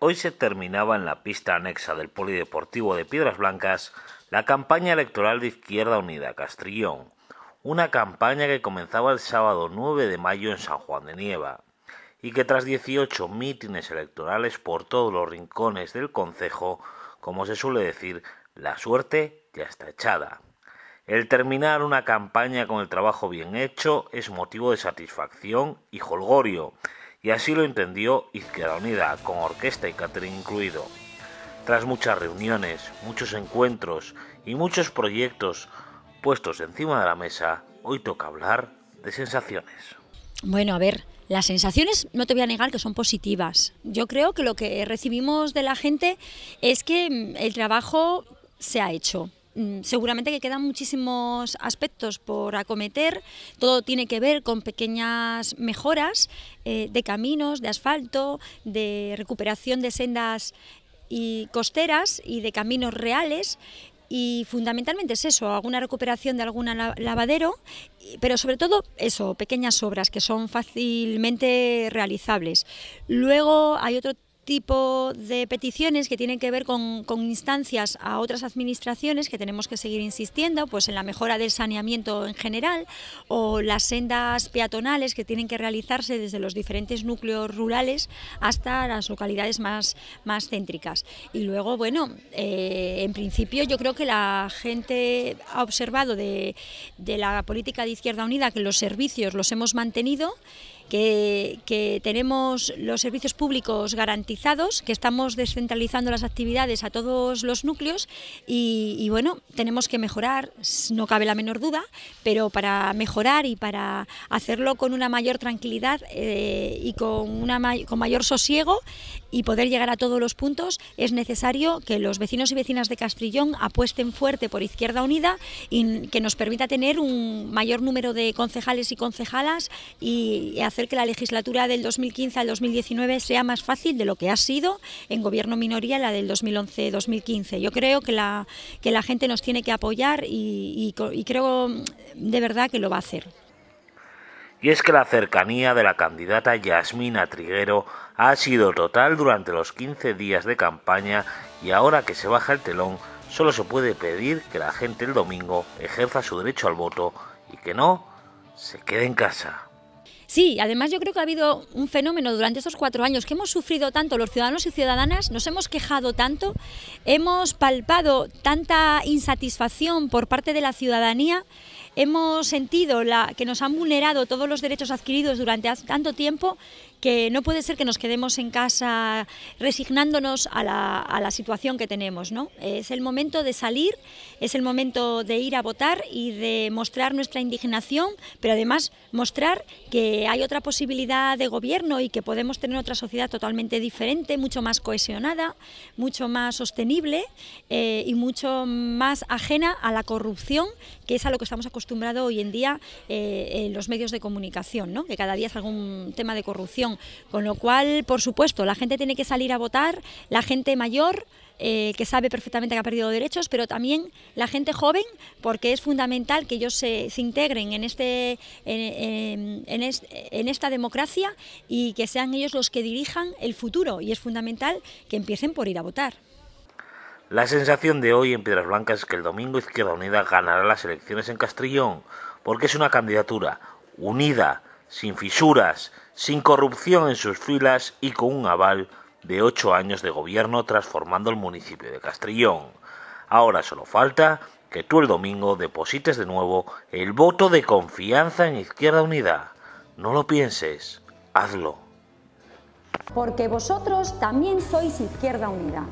hoy se terminaba en la pista anexa del Polideportivo de Piedras Blancas la campaña electoral de Izquierda Unida Castrillón, una campaña que comenzaba el sábado 9 de mayo en San Juan de Nieva y que tras 18 mítines electorales por todos los rincones del concejo, como se suele decir, la suerte ya está echada. El terminar una campaña con el trabajo bien hecho es motivo de satisfacción y holgorio, y así lo entendió Izquierda Unida, con orquesta y catering incluido. Tras muchas reuniones, muchos encuentros y muchos proyectos puestos encima de la mesa, hoy toca hablar de sensaciones. Bueno, a ver, las sensaciones no te voy a negar que son positivas. Yo creo que lo que recibimos de la gente es que mm, el trabajo se ha hecho. Mm, seguramente que quedan muchísimos aspectos por acometer. Todo tiene que ver con pequeñas mejoras eh, de caminos, de asfalto, de recuperación de sendas y costeras y de caminos reales y fundamentalmente es eso, alguna recuperación de algún lavadero, pero sobre todo eso, pequeñas obras que son fácilmente realizables. Luego hay otro tipo de peticiones que tienen que ver con, instancias a otras administraciones que tenemos que seguir insistiendo, pues en la mejora del saneamiento en general o las sendas peatonales que tienen que realizarse desde los diferentes núcleos rurales hasta las localidades más, más céntricas. Y luego, bueno, eh, en principio yo creo que la gente ha observado de la política de Izquierda Unida que los servicios los hemos mantenido que, tenemos los servicios públicos garantizados, que estamos descentralizando las actividades a todos los núcleos y, bueno, tenemos que mejorar, no cabe la menor duda, pero para mejorar y para hacerlo con una mayor tranquilidad eh, y con, una, con mayor sosiego y poder llegar a todos los puntos, es necesario que los vecinos y vecinas de Castrillón apuesten fuerte por Izquierda Unida y que nos permita tener un mayor número de concejales y concejalas y, y hacer que la legislatura del 2015 al 2019 sea más fácil de lo que ha sido en gobierno minoría la del 2011-2015. Yo creo que la, que la gente nos tiene que apoyar y, y creo mm, de verdad que lo va a hacer. Y es que la cercanía de la candidata Yasmina Triguero ha sido total durante los 15 días de campaña y ahora que se baja el telón solo se puede pedir que la gente el domingo ejerza su derecho al voto y que no se quede en casa. Sí, además yo creo que ha habido un fenómeno durante estos cuatro años que hemos sufrido tanto los ciudadanos y ciudadanas, nos hemos quejado tanto, hemos palpado tanta insatisfacción por parte de la ciudadanía hemos sentido que nos han vulnerado todos los derechos adquiridos durante tanto tiempo que no puede ser que nos quedemos en casa resignándonos a la, situación que tenemos. ¿no? Es el momento de salir, es el momento de ir a votar y de mostrar nuestra indignación, pero además mostrar que hay otra posibilidad de gobierno y que podemos tener otra sociedad totalmente diferente, mucho más cohesionada, mucho más sostenible eh, y mucho más ajena a la corrupción, que es a lo que estamos acostumbrados hoy en día eh, en los medios de comunicación, que cada día es algún tema de corrupción. Con lo cual, por supuesto, la gente tiene que salir a votar, la gente mayor. Eh, que sabe perfectamente que ha perdido derechos, pero también la gente joven, porque es fundamental que ellos se, integren en, este, en, esta democracia y que sean ellos los que dirijan el futuro. Y es fundamental que empiecen por ir a votar. La sensación de hoy en Piedras Blancas es que el domingo Izquierda Unida ganará las elecciones en Castrillón, porque es una candidatura unida, sin fisuras, sin corrupción en sus filas y con un aval de ocho años de gobierno transformando el municipio de Castrillón. Ahora solo falta que tú el domingo deposites de nuevo el voto de confianza en Izquierda Unida. No lo pienses, hazlo. Porque vosotros también sois Izquierda Unida.